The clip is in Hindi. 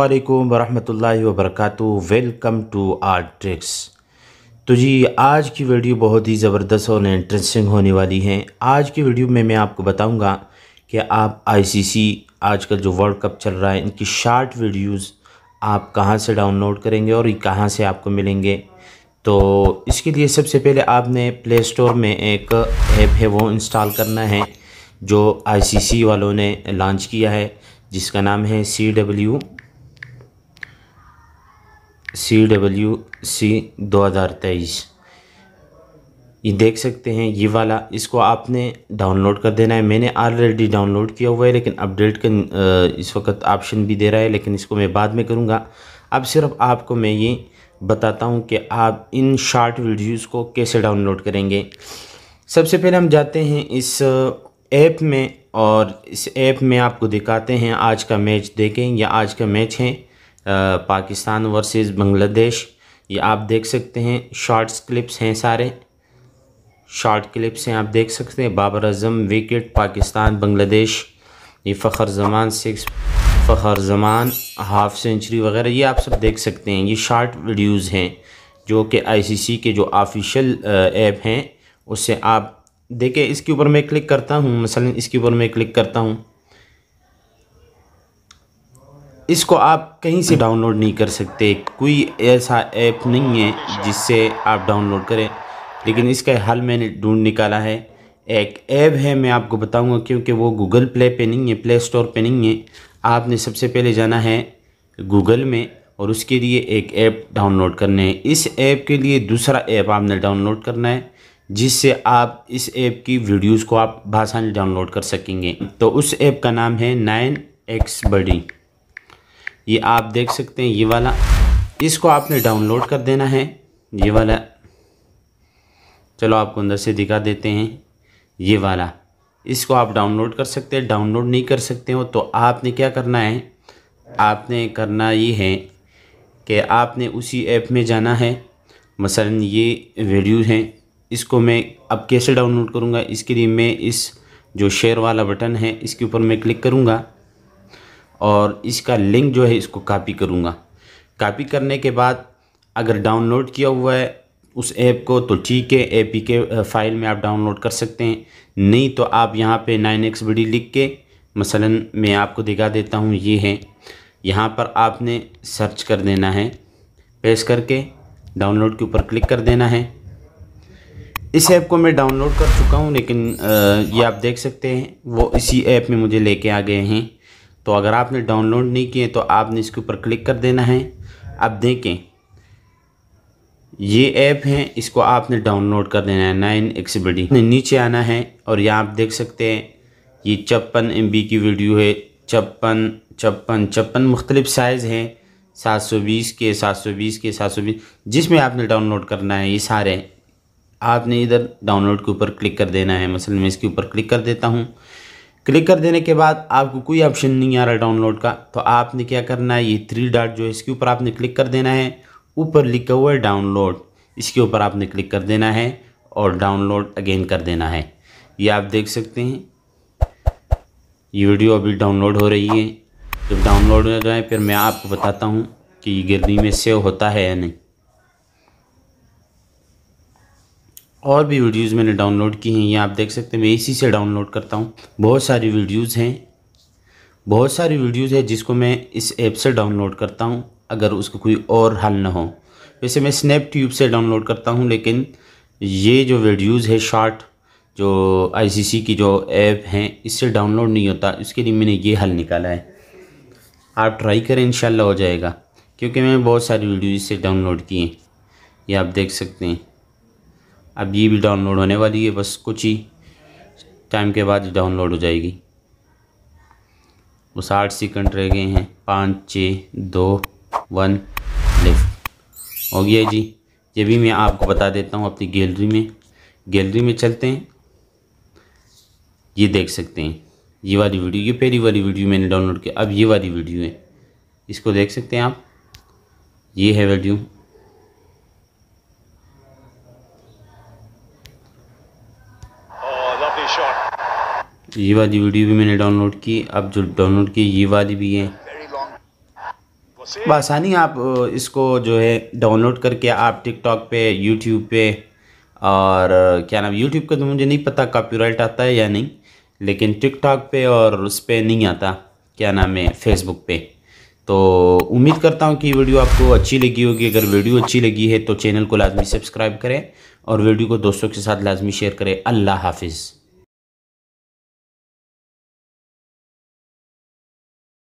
अल्लाम वरहमतुल्लाहि वरक वेलकम टू आर्ट ट्रिक्स तो जी आज की वीडियो बहुत ही ज़बरदस्त और इंटरेस्टिंग होने वाली है आज की वीडियो में मैं आपको बताऊंगा कि आप आईसीसी आजकल जो वर्ल्ड कप चल रहा है इनकी शार्ट वीडियोस आप कहां से डाउनलोड करेंगे और कहां से आपको मिलेंगे तो इसके लिए सबसे पहले आपने प्ले स्टोर में एक ऐप है वो इंस्टॉल करना है जो सी वालों ने लॉन्च किया है जिसका नाम है C W C W C दो हज़ार तेईस ये देख सकते हैं ये वाला इसको आपने डाउनलोड कर देना है मैंने ऑलरेडी डाउनलोड किया हुआ है लेकिन अपडेट का इस वक्त ऑप्शन भी दे रहा है लेकिन इसको मैं बाद में करूँगा अब सिर्फ आपको मैं ये बताता हूँ कि आप इन शॉर्ट वीडियोज़ को कैसे डाउनलोड करेंगे सबसे पहले हम जाते हैं इस ऐप में और इस ऐप में आपको दिखाते हैं आज का मैच देखें या आज का मैच है पाकिस्तान वर्सेस बांग्लादेश ये आप देख सकते हैं शॉर्ट्स क्लिप्स हैं सारे शॉर्ट क्लिप्स हैं आप देख सकते हैं बाबर अजम विकेट पाकिस्तान बांग्लादेश ये Fakhar Zaman six Fakhar Zaman half century वगैरह ये आप सब देख सकते हैं ये शॉर्ट वीडियोज़ हैं जो कि आईसीसी के जो ऑफिशियल ऐप हैं उससे आप देखें इसके ऊपर मैं क्लिक करता हूँ मसलन इसके ऊपर मैं क्लिक करता हूँ इसको आप कहीं से डाउनलोड नहीं कर सकते कोई ऐसा ऐप नहीं है जिससे आप डाउनलोड करें लेकिन इसका हल मैंने ढूंढ निकाला है एक ऐप है मैं आपको बताऊंगा क्योंकि वो गूगल प्ले पे नहीं है प्ले स्टोर पे नहीं है आपने सबसे पहले जाना है गूगल में और उसके लिए एक ऐप डाउनलोड करना है इस ऐप के लिए दूसरा ऐप आपने डाउनलोड करना है जिससे आप इस ऐप की वीडियोस को आप भाषा डाउनलोड कर सकेंगे तो उस ऐप का नाम है नाइन एक्स बडी ये आप देख सकते हैं ये वाला इसको आपने डाउनलोड कर देना है ये वाला चलो आपको अंदर से दिखा देते हैं ये वाला इसको आप डाउनलोड कर सकते हैं डाउनलोड नहीं कर सकते हो तो आपने क्या करना है आपने करना ये है कि आपने उसी ऐप में जाना है मसलन ये वीडियो हैं इसको मैं अब कैसे डाउनलोड करूँगा इसके लिए मैं इस जो शेयर वाला बटन है इसके ऊपर मैं क्लिक करूँगा और इसका लिंक जो है इसको कापी करूँगा कापी करने के बाद अगर डाउनलोड किया हुआ है उस ऐप को तो ठीक है ए पी के फ़ाइल में आप डाउनलोड कर सकते हैं नहीं तो आप यहाँ पे नाइन एक्स बी लिख के मसलन मैं आपको दिखा देता हूँ ये है यहाँ पर आपने सर्च कर देना है पेश करके डाउनलोड के ऊपर क्लिक कर देना है इस ऐप को मैं डाउनलोड कर चुका हूँ लेकिन ये आप देख सकते हैं वो इसी ऐप में मुझे लेके आ गए हैं तो अगर आपने डाउनलोड नहीं किए तो आपने इसके ऊपर क्लिक कर देना है अब देखें ये ऐप है इसको आपने डाउनलोड कर देना है नाइन एक्सबडी नीचे आना है और यहाँ आप देख सकते हैं ये छप्पन एम की वीडियो है छप्पन छप्पन छप्पन मुख्तलिफ साइज़ हैं सात सौ बीस के सात सौ बीस के सात सौ बीस जिसमें आपने डाउनलोड करना है ये सारे आपने इधर डाउनलोड के ऊपर क्लिक कर देना है मसलन मैं इसके ऊपर क्लिक कर देता हूँ क्लिक कर देने के बाद आपको कोई ऑप्शन नहीं आ रहा डाउनलोड का तो आपने क्या करना है ये थ्री डॉट जो है इसके ऊपर आपने क्लिक कर देना है ऊपर लिखा हुआ है डाउनलोड इसके ऊपर आपने क्लिक कर देना है और डाउनलोड अगेन कर देना है ये आप देख सकते हैं ये वीडियो अभी डाउनलोड हो रही है जब डाउनलोड हो जाए फिर मैं आपको बताता हूँ कि ये गैलरी में सेव होता है या नहीं और भी वीडियोज़ मैंने डाउनलोड की हैं ये आप देख सकते हैं मैं इसी से डाउनलोड करता हूँ बहुत सारी वीडियोज़ हैं बहुत सारी वीडियोज़ हैं जिसको मैं इस ऐप से डाउनलोड करता हूँ अगर उसको कोई और हल ना हो वैसे मैं स्नैपट्यूब से डाउनलोड करता हूँ लेकिन ये जो वीडियोज़ है शॉर्ट जो आई की जो ऐप हैं इससे डाउनलोड नहीं होता इसके लिए मैंने ये हल निकाला है आप ट्राई करें इन हो जाएगा क्योंकि मैंने बहुत सारी वीडियो इससे डाउनलोड किए ये आप देख सकते हैं अब ये भी डाउनलोड होने वाली है बस कुछ ही टाइम के बाद डाउनलोड हो जाएगी बस आठ सेकंड रह गए हैं पाँच छः दो वन लेफ्ट हो गया जी ये भी मैं आपको बता देता हूँ अपनी गैलरी में गैलरी में चलते हैं ये देख सकते हैं ये वाली वीडियो ये पहली वाली वीडियो मैंने डाउनलोड किया अब ये वाली वीडियो है इसको देख सकते हैं आप ये है वीडियो ये वाली वीडियो भी मैंने डाउनलोड की अब जो डाउनलोड की ये वाली भी है बसानी आप इसको जो है डाउनलोड करके आप टिकटॉक पे यूट्यूब पे और क्या नाम यूट्यूब का तो मुझे नहीं पता कॉपीराइट आता है या नहीं लेकिन टिकटॉक पे और उस पर नहीं आता क्या नाम है फेसबुक पे तो उम्मीद करता हूँ कि वीडियो आपको अच्छी लगी होगी अगर वीडियो अच्छी लगी है तो चैनल को लाजमी सब्सक्राइब करें और वीडियो को दोस्तों के साथ लाजमी शेयर करें अल्लाह हाफिज़